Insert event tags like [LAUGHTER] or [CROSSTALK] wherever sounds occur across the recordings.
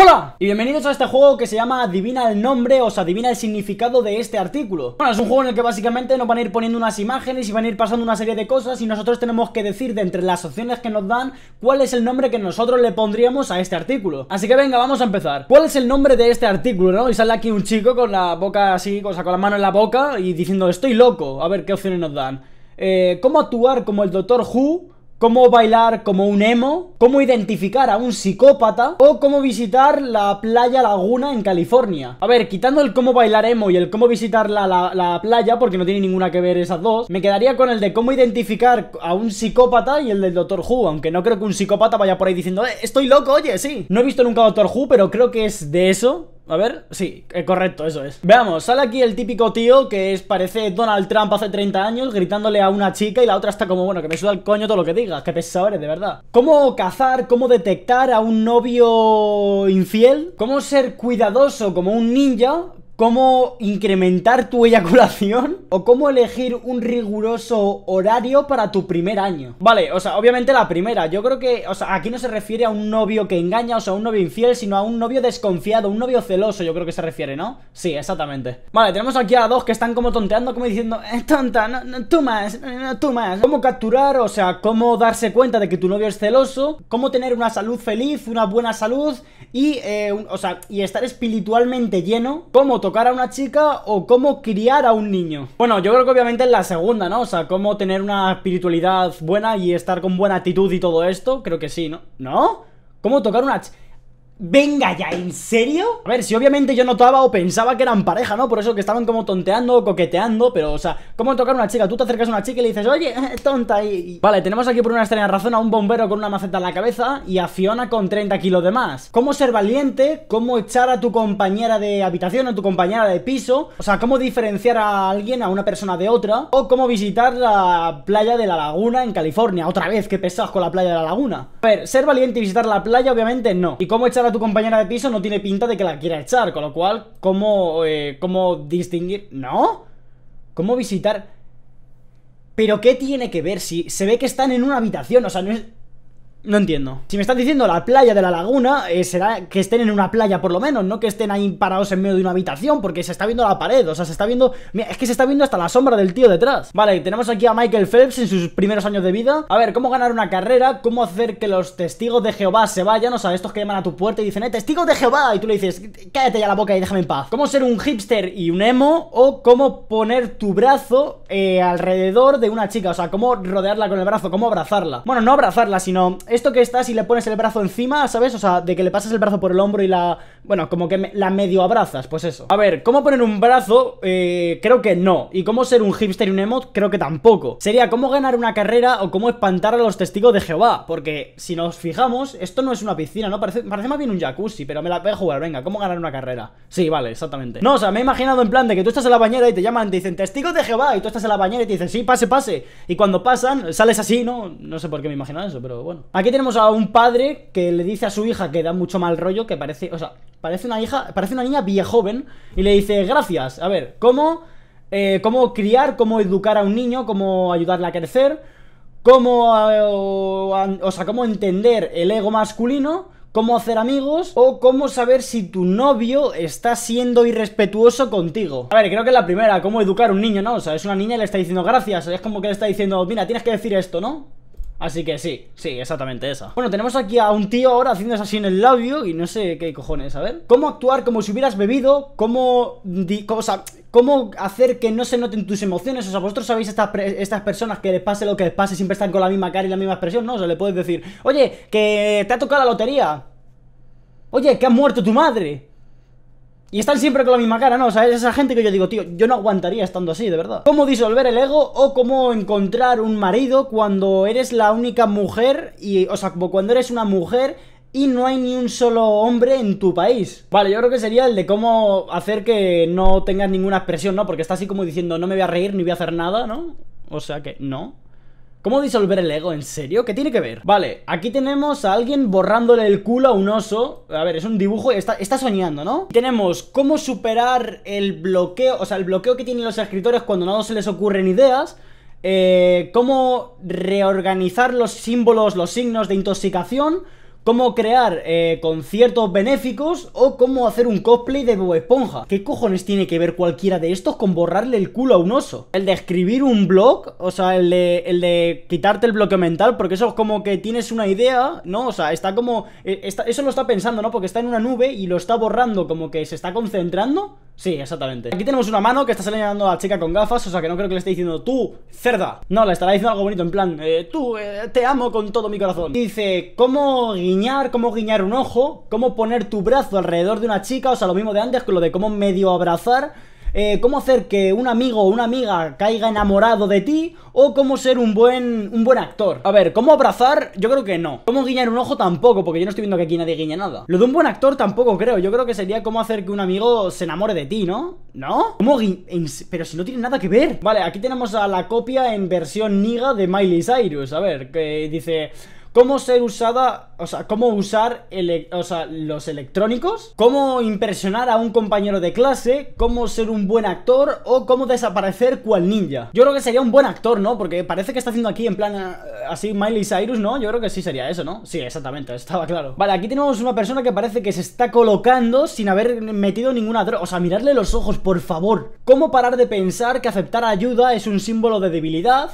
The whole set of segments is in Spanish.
¡Hola! Y bienvenidos a este juego que se llama Adivina el nombre, o sea, adivina el significado de este artículo. Bueno, es un juego en el que básicamente nos van a ir poniendo unas imágenes y van a ir pasando una serie de cosas y nosotros tenemos que decir de entre las opciones que nos dan cuál es el nombre que nosotros le pondríamos a este artículo. Así que venga, vamos a empezar. ¿Cuál es el nombre de este artículo, no? Y sale aquí un chico con la boca así, o sea, con la mano en la boca y diciendo, estoy loco. A ver qué opciones nos dan. Eh, ¿Cómo actuar como el Doctor Who? cómo bailar como un emo, cómo identificar a un psicópata o cómo visitar la playa Laguna en California. A ver, quitando el cómo bailar emo y el cómo visitar la, playa, porque no tiene ninguna que ver esas dos, me quedaría con el de cómo identificar a un psicópata y el del Doctor Who, aunque no creo que un psicópata vaya por ahí diciendo, eh, estoy loco, oye, sí. No he visto nunca Doctor Who, pero creo que es de eso. A ver, sí, eh, correcto, eso es. Veamos, sale aquí el típico tío que es parece Donald Trump hace 30 años gritándole a una chica y la otra está como, bueno, que me suda el coño todo lo que digas, Qué pesado eres, de verdad. ¿Cómo cazar, cómo detectar a un novio infiel? ¿Cómo ser cuidadoso como un ninja cómo incrementar tu eyaculación o cómo elegir un riguroso horario para tu primer año. Vale, o sea, obviamente la primera. Yo creo que, o sea, aquí no se refiere a un novio que engaña, o sea, a un novio infiel, sino a un novio desconfiado, un novio celoso, yo creo que se refiere, ¿no? Sí, exactamente. Vale, tenemos aquí a dos que están como tonteando, como diciendo, tonta, no, no, tú más, no, tú más. ¿Cómo capturar, o sea, cómo darse cuenta de que tu novio es celoso? ¿Cómo tener una salud feliz, una buena salud y, eh, o sea, y estar espiritualmente lleno? ¿Cómo tocar a una chica o cómo criar a un niño. Bueno, yo creo que obviamente es la segunda, ¿no? O sea, cómo tener una espiritualidad buena y estar con buena actitud y todo esto. Creo que sí, ¿no? ¿No? ¿Cómo tocar una Venga ya, ¿en serio? A ver, si obviamente yo notaba o pensaba que eran pareja, ¿no? Por eso que estaban como tonteando o coqueteando Pero, o sea, ¿cómo tocar a una chica? Tú te acercas a una chica y le dices, oye, eh, tonta y... Vale, tenemos aquí por una extraña razón a un bombero con una maceta en la cabeza Y a Fiona con 30 kilos de más ¿Cómo ser valiente? ¿Cómo echar a tu compañera de habitación o tu compañera de piso? O sea, ¿cómo diferenciar a alguien, a una persona de otra? ¿O cómo visitar la playa de la laguna en California? Otra vez, que pesas con la playa de la laguna A ver, ser valiente y visitar la playa, obviamente no ¿Y cómo echar a tu compañera de piso no tiene pinta de que la quiera echar, con lo cual, ¿cómo, eh, cómo distinguir? ¿No? ¿Cómo visitar? ¿Pero qué tiene que ver si se ve que están en una habitación? O sea, no es... No entiendo. Si me estás diciendo la playa de la laguna, eh, será que estén en una playa por lo menos, no que estén ahí parados en medio de una habitación, porque se está viendo la pared, o sea, se está viendo... Mira, es que se está viendo hasta la sombra del tío detrás. Vale, tenemos aquí a Michael Phelps en sus primeros años de vida. A ver, ¿cómo ganar una carrera? ¿Cómo hacer que los testigos de Jehová se vayan? O sea, estos que llaman a tu puerta y dicen, eh, testigos de Jehová, y tú le dices, cállate ya la boca y déjame en paz. ¿Cómo ser un hipster y un emo? ¿O cómo poner tu brazo eh, alrededor de una chica? O sea, ¿cómo rodearla con el brazo? ¿Cómo abrazarla? Bueno, no abrazarla, sino esto que estás y le pones el brazo encima, ¿sabes? O sea, de que le pasas el brazo por el hombro y la... Bueno, como que la medio abrazas, pues eso. A ver, ¿cómo poner un brazo? Eh, creo que no. ¿Y cómo ser un hipster y un emot? Creo que tampoco. Sería cómo ganar una carrera o cómo espantar a los testigos de Jehová. Porque si nos fijamos, esto no es una piscina, ¿no? Parece, parece más bien un jacuzzi, pero me la voy a jugar. Venga, ¿cómo ganar una carrera? Sí, vale, exactamente. No, o sea, me he imaginado en plan de que tú estás en la bañera y te llaman, te dicen, testigos de Jehová. Y tú estás en la bañera y te dicen, sí, pase, pase. Y cuando pasan, sales así, ¿no? No sé por qué me imagino eso, pero bueno. Aquí tenemos a un padre que le dice a su hija que da mucho mal rollo, que parece, o sea, parece una hija, parece una niña viejoven joven, y le dice, gracias, a ver, ¿cómo, eh, cómo criar, cómo educar a un niño, cómo ayudarle a crecer, cómo, eh, sea, cómo entender el ego masculino, cómo hacer amigos o cómo saber si tu novio está siendo irrespetuoso contigo. A ver, creo que es la primera, cómo educar a un niño, ¿no? O sea, es una niña y le está diciendo gracias, es como que le está diciendo, mira, tienes que decir esto, ¿no? Así que sí, sí, exactamente esa Bueno, tenemos aquí a un tío ahora haciéndose así en el labio Y no sé qué cojones, a ver Cómo actuar como si hubieras bebido Cómo... cómo hacer que no se noten tus emociones O sea, vosotros sabéis estas, estas personas que les pase lo que les pase Siempre están con la misma cara y la misma expresión, ¿no? O sea, le puedes decir Oye, que te ha tocado la lotería Oye, que ha muerto tu madre y están siempre con la misma cara, ¿no? O sea, es esa gente que yo digo, tío, yo no aguantaría estando así, de verdad. ¿Cómo disolver el ego o cómo encontrar un marido cuando eres la única mujer y, o sea, como cuando eres una mujer y no hay ni un solo hombre en tu país. Vale, yo creo que sería el de cómo hacer que no tengas ninguna expresión, ¿no? Porque está así como diciendo, no me voy a reír ni voy a hacer nada, ¿no? O sea que no. ¿Cómo disolver el ego? ¿En serio? ¿Qué tiene que ver? Vale, aquí tenemos a alguien borrándole el culo a un oso. A ver, es un dibujo y está, soñando, ¿no? Tenemos cómo superar el bloqueo, o sea, el bloqueo que tienen los escritores cuando no se les ocurren ideas. Eh, cómo reorganizar los símbolos, los signos de intoxicación cómo crear eh, conciertos benéficos o cómo hacer un cosplay de Bob Esponja. ¿Qué cojones tiene que ver cualquiera de estos con borrarle el culo a un oso? El de escribir un blog, o sea, el de, el de quitarte el bloque mental, porque eso es como que tienes una idea, ¿no? O sea, está como... Eh, eso lo está pensando, ¿no? Porque está en una nube y lo está borrando, como que se está concentrando. Sí, exactamente Aquí tenemos una mano que está señalando a la chica con gafas O sea que no creo que le esté diciendo Tú, cerda No, le estará diciendo algo bonito En plan, eh, tú, eh, te amo con todo mi corazón Dice, cómo guiñar, cómo guiñar un ojo Cómo poner tu brazo alrededor de una chica O sea, lo mismo de antes con lo de cómo medio abrazar eh, cómo hacer que un amigo o una amiga caiga enamorado de ti o cómo ser un buen, un buen actor. A ver, cómo abrazar, yo creo que no. Cómo guiñar un ojo tampoco, porque yo no estoy viendo que aquí nadie guiñe nada. Lo de un buen actor tampoco creo, yo creo que sería cómo hacer que un amigo se enamore de ti, ¿no? ¿No? ¿Cómo Pero si no tiene nada que ver. Vale, aquí tenemos a la copia en versión niga de Miley Cyrus. A ver, que dice cómo ser usada, o sea, cómo usar los electrónicos, cómo impresionar a un compañero de clase, cómo ser un buen actor o cómo desaparecer cual ninja. Yo creo que sería un buen actor, ¿no? Porque parece que está haciendo aquí en plan eh, así Miley Cyrus, ¿no? Yo creo que sí sería eso, ¿no? Sí, exactamente, [LAUGHS] estaba claro. Vale, aquí tenemos una persona que parece que se está colocando sin haber metido ninguna droga. O sea, mirarle los ojos, por favor. ¿Cómo parar de pensar que aceptar ayuda es un símbolo de debilidad?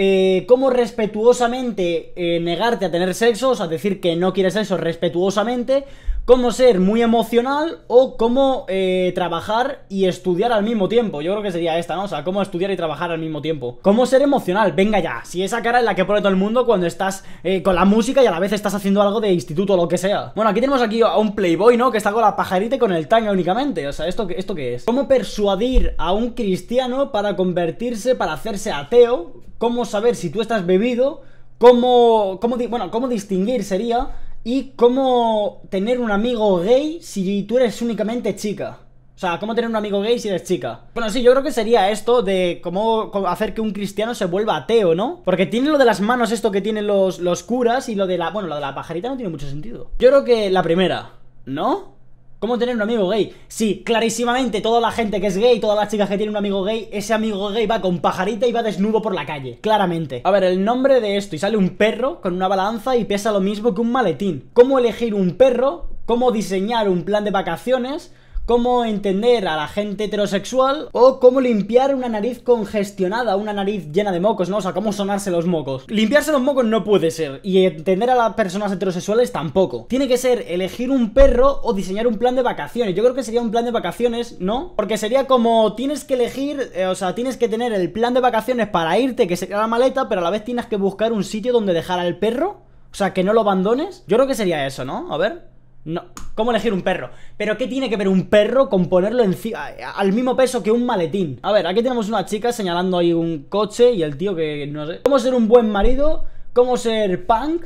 eh, cómo respetuosamente eh, negarte a tener sexo, o sea, decir que no quieres sexo respetuosamente, cómo ser muy emocional o cómo eh, trabajar y estudiar al mismo tiempo. Yo creo que sería esta, ¿no? O sea, cómo estudiar y trabajar al mismo tiempo. Cómo ser emocional, venga ya. Si esa cara es la que pone todo el mundo cuando estás eh, con la música y a la vez estás haciendo algo de instituto o lo que sea. Bueno, aquí tenemos aquí a un playboy, ¿no? Que está con la pajarita y con el tanga únicamente. O sea, ¿esto, esto qué es? ¿Cómo persuadir a un cristiano para convertirse, para hacerse ateo? ¿Cómo saber si tú estás bebido? ¿Cómo, cómo, bueno, cómo distinguir sería y cómo tener un amigo gay si tú eres únicamente chica. O sea, cómo tener un amigo gay si eres chica. Bueno, sí, yo creo que sería esto de cómo hacer que un cristiano se vuelva ateo, ¿no? Porque tiene lo de las manos esto que tienen los, los curas y lo de la... Bueno, lo de la pajarita no tiene mucho sentido. Yo creo que la primera, ¿no? ¿Cómo tener un amigo gay? Sí, clarísimamente, toda la gente que es gay, todas las chicas que tienen un amigo gay, ese amigo gay va con pajarita y va desnudo por la calle, claramente. A ver, el nombre de esto, y sale un perro con una balanza y pesa lo mismo que un maletín. ¿Cómo elegir un perro? ¿Cómo diseñar un plan de vacaciones? cómo entender a la gente heterosexual o cómo limpiar una nariz congestionada, una nariz llena de mocos, ¿no? O sea, cómo sonarse los mocos. Limpiarse los mocos no puede ser y entender a las personas heterosexuales tampoco. Tiene que ser elegir un perro o diseñar un plan de vacaciones. Yo creo que sería un plan de vacaciones, ¿no? Porque sería como tienes que elegir, eh, o sea, tienes que tener el plan de vacaciones para irte, que sería la maleta, pero a la vez tienes que buscar un sitio donde dejar al perro. O sea, que no lo abandones. Yo creo que sería eso, ¿no? A ver. No, ¿cómo elegir un perro? ¿Pero qué tiene que ver un perro con ponerlo encima al mismo peso que un maletín? A ver, aquí tenemos una chica señalando ahí un coche y el tío que no sé. ¿Cómo ser un buen marido? ¿Cómo ser punk?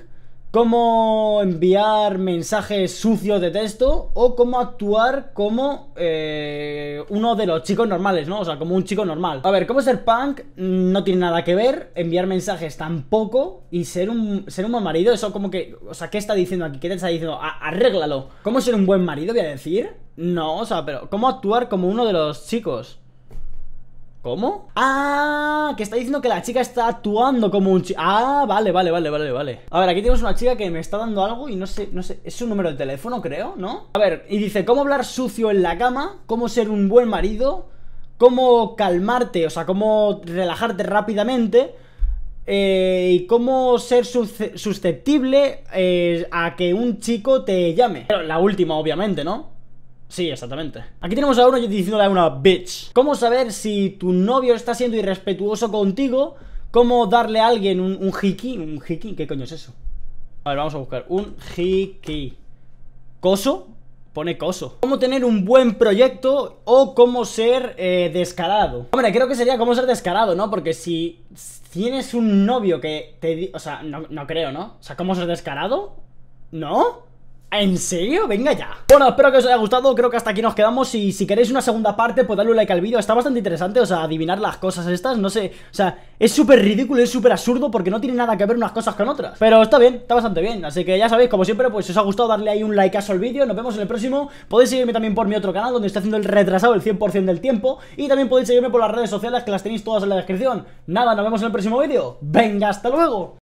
cómo enviar mensajes sucios de texto o cómo actuar como eh, uno de los chicos normales, ¿no? O sea, como un chico normal. A ver, cómo ser punk no tiene nada que ver, enviar mensajes tampoco y ser un, ser un buen marido, eso como que, o sea, ¿qué está diciendo aquí? ¿Qué te está diciendo? arréglalo. ¿Cómo ser un buen marido, voy a decir? No, o sea, pero ¿cómo actuar como uno de los chicos? ¿Cómo? Ah, que está diciendo que la chica está actuando como un chico. Ah, vale, vale, vale, vale, vale. A ver, aquí tenemos una chica que me está dando algo y no sé, no sé, es un número de teléfono, creo, ¿no? A ver, y dice, ¿cómo hablar sucio en la cama? ¿Cómo ser un buen marido? ¿Cómo calmarte? O sea, cómo relajarte rápidamente. Eh, y cómo ser susceptible eh, a que un chico te llame. Pero la última, obviamente, ¿no? Sí, exactamente. Aquí tenemos a uno diciéndole a una bitch. ¿Cómo saber si tu novio está siendo irrespetuoso contigo? ¿Cómo darle a alguien un, un ¿Un hiki? ¿Qué coño es eso? A ver, vamos a buscar. Un hiki. ¿Coso? Pone coso. ¿Cómo tener un buen proyecto o cómo ser eh, descarado? Hombre, creo que sería cómo ser descarado, ¿no? Porque si tienes un novio que te... O sea, no, no creo, ¿no? O sea, ¿cómo ser descarado? ¿No? ¿En serio? Venga ya Bueno, espero que os haya gustado, creo que hasta aquí nos quedamos Y si queréis una segunda parte, pues darle un like al vídeo Está bastante interesante, o sea, adivinar las cosas estas No sé, o sea, es súper ridículo, es súper absurdo Porque no tiene nada que ver unas cosas con otras Pero está bien, está bastante bien Así que ya sabéis, como siempre, pues si os ha gustado darle ahí un likeazo al vídeo Nos vemos en el próximo Podéis seguirme también por mi otro canal Donde estoy haciendo el retrasado el 100% del tiempo Y también podéis seguirme por las redes sociales que las tenéis todas en la descripción Nada, nos vemos en el próximo vídeo Venga, hasta luego